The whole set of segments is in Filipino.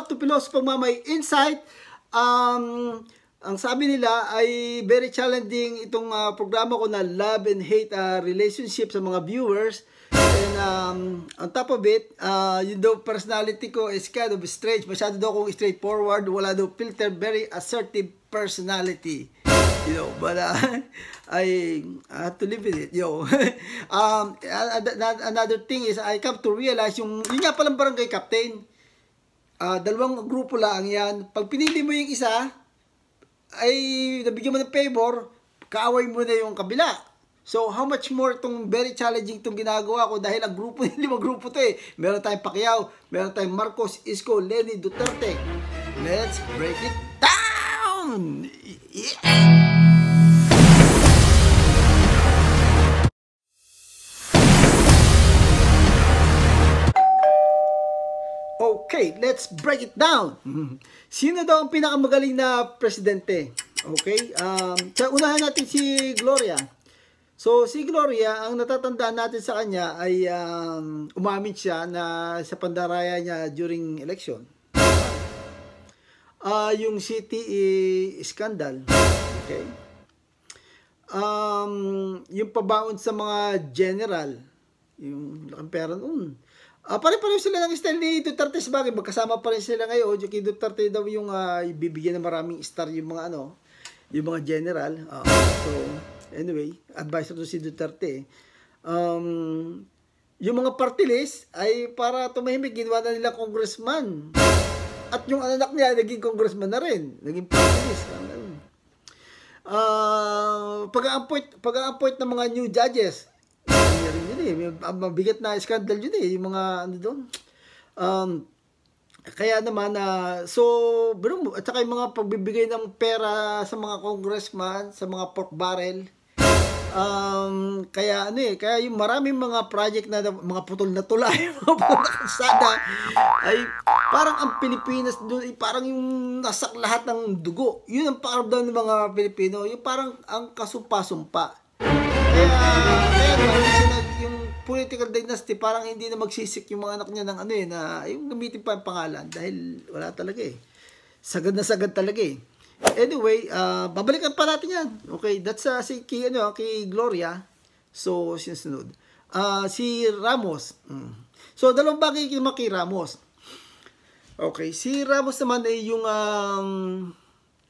back to Philosopher Mamay Insight. Um, ang sabi nila ay very challenging itong uh, programa ko na love and hate uh, relationship sa mga viewers. And um, on top of it, uh, ah, yung daw personality ko is kind of strange. Masyado daw akong straightforward. Wala daw filter. Very assertive personality. You know, but uh, I, I have to live with it. Yo. um, another thing is I come to realize yung, yun nga palang barangay captain Uh, dalawang grupo lang yan. Pag pinili mo yung isa, ay nabigyan mo ng favor, kaaway mo na yung kabila. So, how much more itong very challenging itong ginagawa ko dahil ang grupo, limang grupo to eh. Meron tayong Pacquiao, meron tayong Marcos, Isko, Lenny, Duterte. Let's break it down! Yeah! Okay, let's break it down. Sino daw ang pinakamagaling na presidente? Okay, um, sa unahan natin si Gloria. So, si Gloria, ang natatandaan natin sa kanya ay um, umamin siya na sa pandaraya niya during election. Uh, yung CTE scandal. Okay. Um, yung pabaon sa mga general. Yung laking pera noon. Uh, pare-pareho sila ng style ni Duterte sa bagay. Magkasama pa rin sila ngayon. Kay Duterte daw yung uh, ah, bibigyan ng maraming star yung mga ano, yung mga general. Uh, so, anyway, advisor to si Duterte. Eh. Um, yung mga party list ay para tumahimik, ginawa na nila congressman. At yung anak niya, naging congressman na rin. Naging party list. Uh, pag-appoint pag ng mga new judges, nangyari eh. Mabigat na scandal yun eh. Yung mga ano doon. Um, kaya naman na uh, so bro at saka yung mga pagbibigay ng pera sa mga congressman sa mga pork barrel um, kaya ano eh kaya yung maraming mga project na mga putol na tulay mga kalsada ay parang ang Pilipinas doon ay eh, parang yung nasak lahat ng dugo yun ang pakiramdam ng mga Pilipino yung parang ang kasumpa-sumpa kaya political dynasty, parang hindi na magsisik yung mga anak niya ng ano eh, na yung gamitin pa yung pangalan dahil wala talaga eh. Sagad na sagad talaga eh. Anyway, uh, babalikan pa natin yan. Okay, that's uh, si kay, ano, ah, kay Gloria. So, sinusunod. Uh, si Ramos. Mm. So, dalawang bagay yung kay Ramos. Okay, si Ramos naman ay yung um,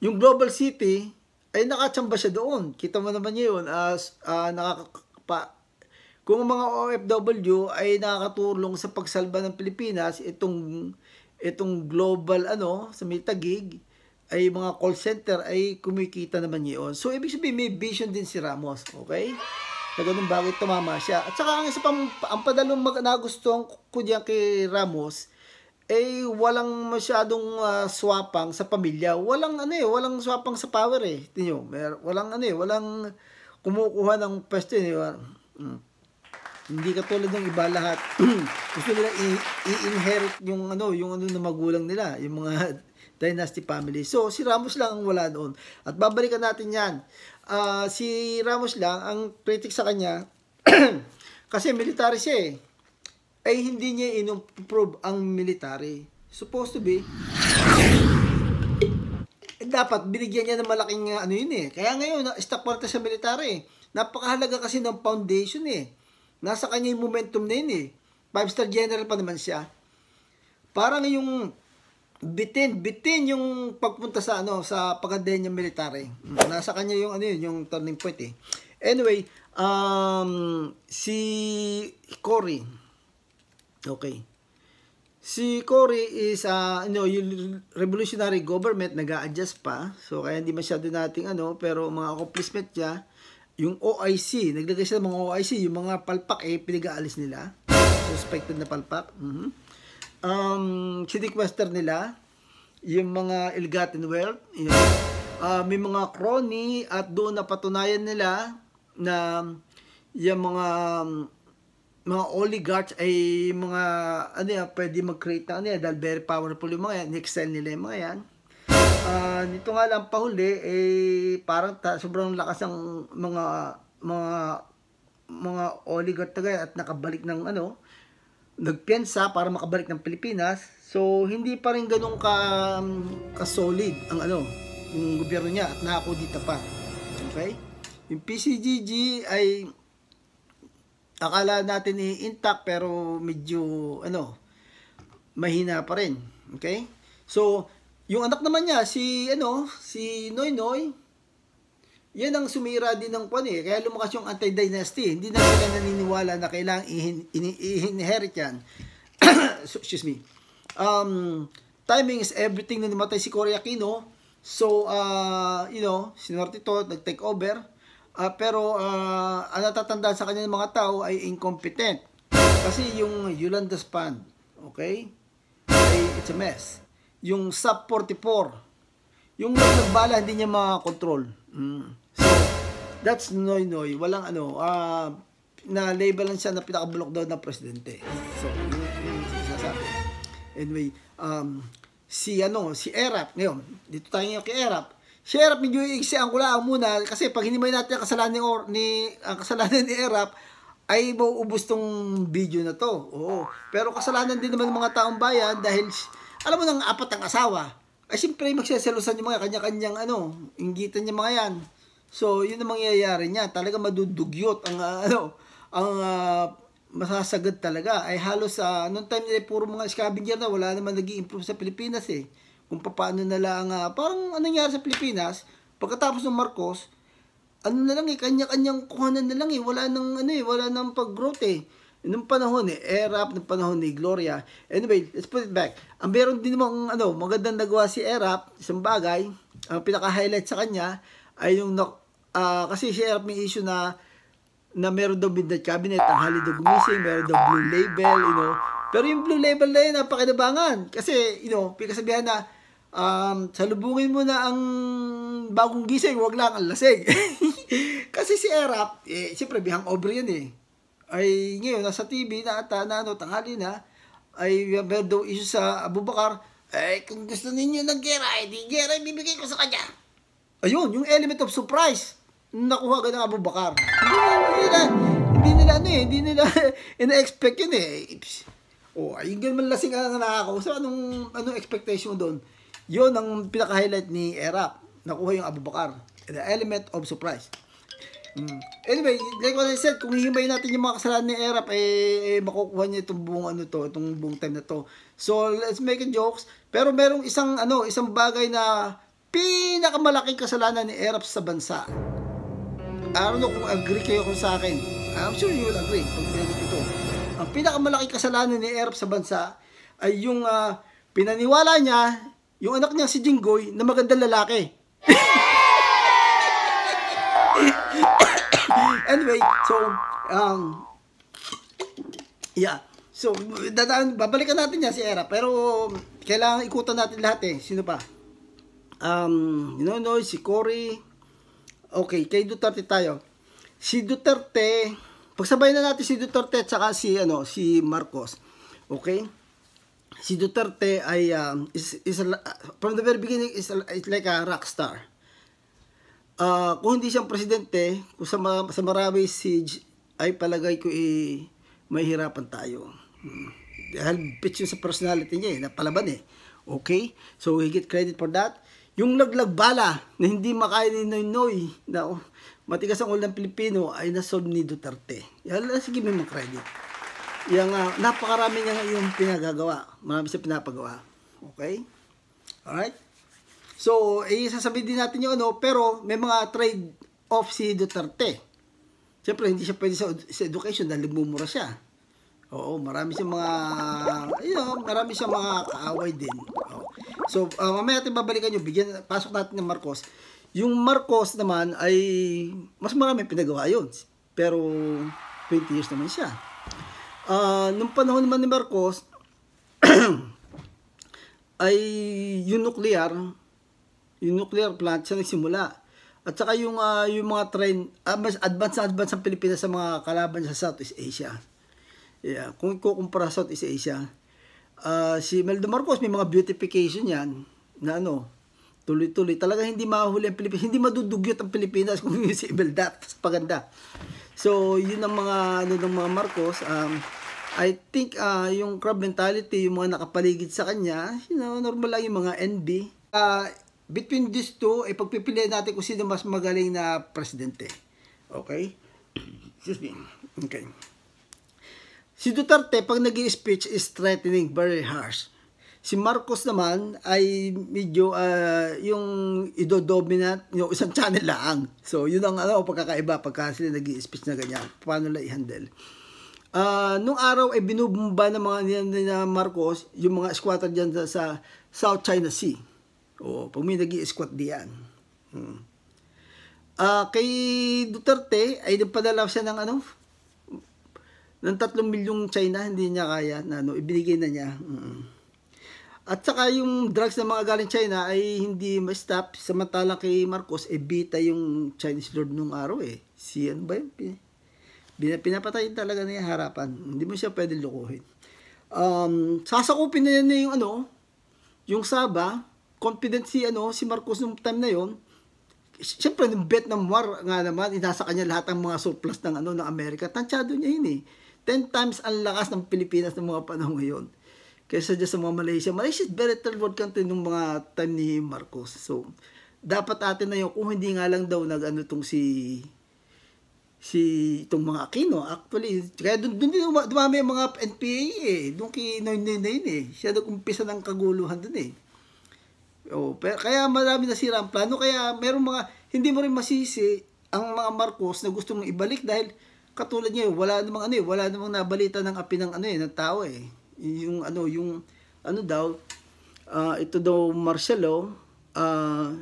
yung Global City ay nakachamba siya doon. Kita mo naman yun. Uh, uh, nakaka, kung mga OFW ay nakakatulong sa pagsalba ng Pilipinas, itong itong global ano sa Gig ay mga call center ay kumikita naman yun. So ibig sabihin may vision din si Ramos, okay? Na ganun bakit tumama siya. At saka ang isa pang ang padalong mag nagustuhan ko diyan kay Ramos ay walang masyadong uh, swapang sa pamilya. Walang ano eh, walang swapang sa power eh. Tinyo, walang ano eh, walang kumukuha ng pwesto eh. Mm hindi katulad ng iba lahat. Gusto nila i- i-inherit yung ano, yung ano ng magulang nila, yung mga dynasty family. So si Ramos lang ang wala doon. At babalikan natin 'yan. Uh, si Ramos lang ang critic sa kanya kasi military siya eh. Ay hindi niya inapprove ang military. Supposed to be eh, dapat binigyan niya ng malaking ah, ano yun eh. Kaya ngayon, stock market sa military Napakahalaga kasi ng foundation eh. Nasa kanya yung momentum na yun eh. Five-star general pa naman siya. Parang yung bitin, bitin yung pagpunta sa ano sa pagandaya niya military. Mm, nasa kanya yung ano yun, yung turning point eh. Anyway, um, si Cory. Okay. Si Cory is uh, ano, yung revolutionary government nag adjust pa. So kaya hindi masyado nating ano pero mga accomplishment niya yung OIC, naglagay sila ng mga OIC, yung mga palpak eh, pinag-aalis nila. Suspected na palpak. Mm-hmm. Um, siniquester nila, yung mga ill-gotten wealth, yun. uh, may mga crony at doon napatunayan nila na yung mga mga oligarch ay mga ano yan, pwede mag-create ng ano yan, dahil very powerful yung mga yan, excel nila yung mga yan uh, ah, nito nga lang pahuli eh parang ta, sobrang lakas ng mga mga mga oligarkagay at nakabalik ng ano nagpiensa para makabalik ng Pilipinas. So hindi pa rin ganoon ka um, ka solid ang ano yung gobyerno niya at nako dito pa. Okay? Yung PCGG ay akala natin i-intact eh, pero medyo ano mahina pa rin. Okay? So, yung anak naman niya, si, ano, si Noy Noy, yan ang sumira din ng kwan eh. Kaya lumakas yung anti-dynasty. Hindi na sila naniniwala na kailangang i-inherit yan. so, excuse me. Um, timing is everything na namatay si Cory Aquino. So, uh, you know, sinorte to, nag-take over. Uh, pero, uh, ang natatanda sa kanya ng mga tao ay incompetent. Kasi yung Yolanda Span, okay, ay, it's a mess yung sub 44. Yung low nagbala, hindi niya makakontrol. Mm. So, that's Noy Noy. Walang ano, uh, na-label lang siya na pinakabulok daw na presidente. So, Anyway, um, si ano, si Erap. Ngayon, dito tayo ngayon kay Erap. Si Erap, medyo iiksihan ang lang muna kasi pag hinimay natin ang kasalanan ni, or, ni, ang kasalanan ni Erap, ay mauubos tong video na to. Oo. Pero kasalanan din naman ng mga taong bayan dahil alam mo nang apat ang asawa, ay siyempre magseselosan yung mga kanya-kanyang ano, inggitan niya mga yan. So, yun ang mangyayari niya. Talaga madudugyot ang uh, ano, ang uh, masasagad talaga. Ay halos sa, uh, noong time nila puro mga scavenger na wala naman nag improve sa Pilipinas eh. Kung paano na lang, uh, parang anong nangyari sa Pilipinas, pagkatapos ng Marcos, ano na lang eh, kanya-kanyang kuhanan na lang eh. Wala nang ano eh, wala nang pag-growth eh nung panahon ni Erap, nung panahon ni Gloria. Anyway, let's put it back. Ang meron din namang ano, magandang nagawa si Erap, isang bagay, ang pinaka-highlight sa kanya ay yung uh, kasi si Erap may issue na na meron daw midnight cabinet, ang hali daw gumising, meron daw blue label, you know. Pero yung blue label na yun, napakinabangan. Kasi, you know, pinakasabihan na, um, salubungin mo na ang bagong gising, wag lang ang lasing. kasi si Erap, eh, siyempre, bihang obra yan eh ay ngayon nasa TV na ata na ano tanghali na ay meron daw isa sa Abu Bakar eh kung gusto ninyo ng gera eh di gera eh, bibigay ko sa kanya ayun yung element of surprise nakuha agad ng Abu Bakar hindi, hindi nila hindi nila ano eh hindi nila ina-expect yun eh oh ayun ganun lasing ka na nakakausap anong, anong expectation doon yun ang pinaka-highlight ni Erap nakuha yung Abu Bakar the element of surprise Mm. Anyway, like what I said, kung hihimay natin yung mga kasalanan ni Erap, eh, eh makukuha niya itong buong ano to, itong buong time na to. So, let's make a jokes. Pero merong isang ano, isang bagay na pinakamalaking kasalanan ni Erap sa bansa. I don't know kung agree kayo kung sa akin. I'm sure you will agree kung pinag ito. Ang pinakamalaking kasalanan ni Erap sa bansa ay yung uh, pinaniwala niya, yung anak niya si Jinggoy, na magandang lalaki. Anyway, so, um, yeah. So, dadaan, babalikan natin yan si Era. Pero, kailangan ikutan natin lahat eh. Sino pa? Um, you know, no, si Cory. Okay, kay Duterte tayo. Si Duterte, pagsabay na natin si Duterte at saka si, ano, si Marcos. Okay? Si Duterte ay, um, is, is, a, from the very beginning, is, a, is like a rock star. Uh, kung hindi siyang presidente, kung sa, ma sa marami siege, ay palagay ko eh, mahihirapan tayo. Hmm. Dahil pitch yun sa personality niya eh, napalaban eh. Okay? So, he get credit for that. Yung laglag bala na hindi makain ni Noy Noy, na oh, matigas ang ulan ng Pilipino, ay nasolve ni Duterte. Yan, sige, may mga credit. Yung, uh, napakarami niya yung pinagagawa. Marami siya pinapagawa. Okay? Alright? So, eh, sasabihin din natin yung ano, pero may mga trade-off si Duterte. Siyempre, hindi siya pwede sa, sa education dahil nagmumura siya. Oo, marami siyang mga, you know, marami siyang mga kaaway din. Oo. So, uh, mamaya natin babalikan yung, bigyan, pasok natin ng Marcos. Yung Marcos naman ay, mas marami pinagawa yun. Pero, 20 years naman siya. Uh, nung panahon naman ni Marcos, ay yung nuclear, yung nuclear plant siya nagsimula. At saka yung, uh, yung mga train, uh, mas advanced na advanced ang Pilipinas sa mga kalaban sa Southeast Asia. Yeah. Kung ikukumpara sa Southeast Asia, uh, si Meldo Marcos may mga beautification yan na ano, tuloy-tuloy. Talaga hindi mahuli ang Pilipinas. Hindi madudugyot ang Pilipinas kung yung si Imelda sa paganda. So, yun ang mga, ano, ng mga Marcos. Um, I think uh, yung crab mentality, yung mga nakapaligid sa kanya, you know, normal lang yung mga envy. Uh, between these two, ay eh, pagpipilian natin kung sino mas magaling na presidente. Okay? Excuse me. Okay. Si Duterte, pag nag speech is threatening, very harsh. Si Marcos naman ay medyo uh, yung idodominant, yung isang channel lang. So, yun ang ano, pagkakaiba pagka sila nag speech na ganyan. Paano nila i-handle? Uh, nung araw ay binubumba ng mga ni, ni, ni Marcos yung mga squatter dyan sa, sa South China Sea. Oo, pag may nag-i-squat diyan. Hmm. Uh, kay Duterte ay nagpadala siya ng ano ng 3 milyong China hindi niya kaya na ano, ibinigay na niya. Mm. At saka yung drugs na mga galing China ay hindi ma-stop samantala kay Marcos eh bita yung Chinese Lord nung araw eh. Si ano ba yun? Pin talaga niya harapan. Hindi mo siya pwedeng lukuhin. Um, sasakupin na niya yung ano, yung Saba, confident si ano si Marcos nung time na yon Siyempre, nung Vietnam War nga naman, inasa kanya lahat ng mga surplus ng, ano, ng Amerika. Tansyado niya yun eh. 10 times ang lakas ng Pilipinas ng mga panahon ngayon kaysa dyan sa mga Malaysia. Malaysia is very third world country nung mga time ni Marcos. So, dapat atin na yun kung hindi nga lang daw nag-ano tong si si itong mga Aquino actually kaya doon doon din dumami mga NPA eh doon kay Noy Noy na yun eh siya nag-umpisa ng kaguluhan doon eh Oh, pero kaya marami na sira ang plano kaya merong mga hindi mo rin masisi ang mga Marcos na gusto mong ibalik dahil katulad niya wala namang ano eh, wala namang nabalita ng api ng ano eh, ng tao eh. Yung ano, yung ano daw uh, ito daw Marcelo uh,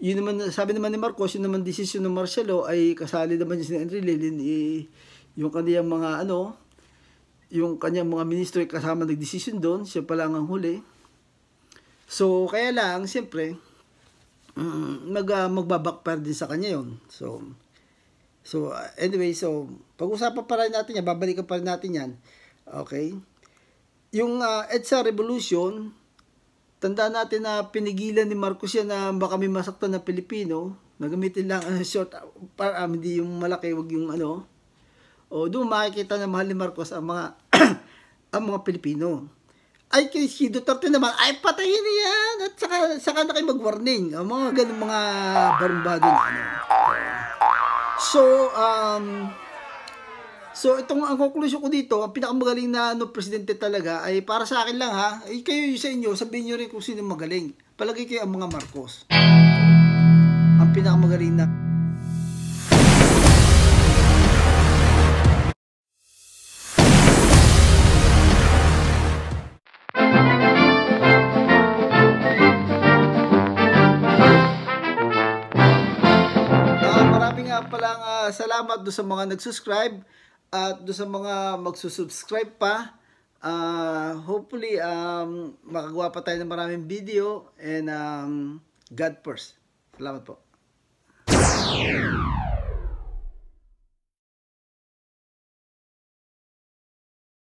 yun naman sabi naman ni Marcos yun naman decision ng Marcelo ay kasali naman niya si Henry Lin eh, yung kaniyang mga ano yung kanyang mga ministro kasama nagdesisyon doon siya pala ang huli So, kaya lang, siyempre, um, mag, uh, ah, magbabackfire din sa kanya yon So, so uh, anyway, so, pag-usapan pa rin natin yan, babalikan pa rin natin yan. Okay? Yung uh, EDSA Revolution, tanda natin na pinigilan ni Marcos yan na baka may masaktan na Pilipino, nagamitin lang uh, short, uh, para um, hindi yung malaki, wag yung ano. O, doon makikita na mahal ni Marcos ang mga, ang mga Pilipino ay kay si Duterte naman, ay patayin na yan at saka, saka na kayo mag-warning. Ang mga ganun mga barbado na ano. So, um, so itong ang conclusion ko dito, ang pinakamagaling na ano, presidente talaga ay para sa akin lang ha, ay kayo sa inyo, sabihin nyo rin kung sino magaling. Palagi kayo ang mga Marcos. Ang pinakamagaling na salamat do sa mga nag-subscribe at do sa mga magsusubscribe pa. Uh, hopefully, um, makagawa pa tayo ng maraming video and um, God first. Salamat po. Yeah.